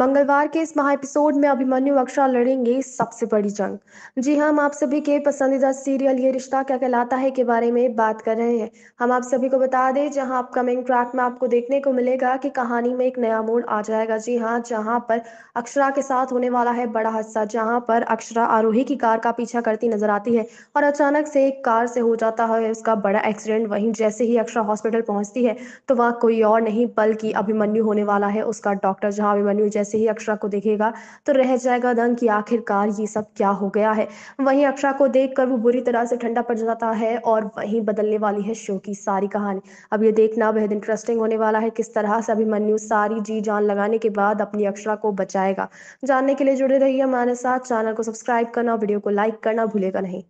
मंगलवार के इस महा एपिसोड में अभिमन्यु अक्षरा लड़ेंगे सबसे बड़ी जंग जी हाँ, हम आप सभी के पसंदीदा सीरियल ये रिश्ता क्या कहलाता है के बारे में बात कर रहे हैं हम आप सभी को बता दें जहां अपकमिंग ट्रैक में आपको देखने को मिलेगा कि कहानी में एक नया मोड़ आ जाएगा जी हाँ जहां पर अक्षरा के साथ होने वाला है बड़ा हादसा जहाँ पर अक्षरा आरोही की कार का पीछा करती नजर आती है और अचानक से एक कार से हो जाता है उसका बड़ा एक्सीडेंट वहीं जैसे ही अक्षरा हॉस्पिटल पहुंचती है तो वहाँ कोई और नहीं बल्कि अभिमन्यु होने वाला है उसका डॉक्टर जहाँ अभिमन्यु जैसे जैसे ही अक्षरा को देखेगा तो रह जाएगा दंग कि आखिरकार ये सब क्या हो गया है वहीं अक्षरा को देखकर वो बुरी तरह से ठंडा पड़ जाता है और वहीं बदलने वाली है शो की सारी कहानी अब ये देखना बेहद इंटरेस्टिंग होने वाला है किस तरह से अभिमन्यु सारी जी जान लगाने के बाद अपनी अक्षरा को बचाएगा जानने के लिए जुड़े रहिए हमारे साथ चैनल को सब्सक्राइब करना वीडियो को लाइक करना भूलेगा नहीं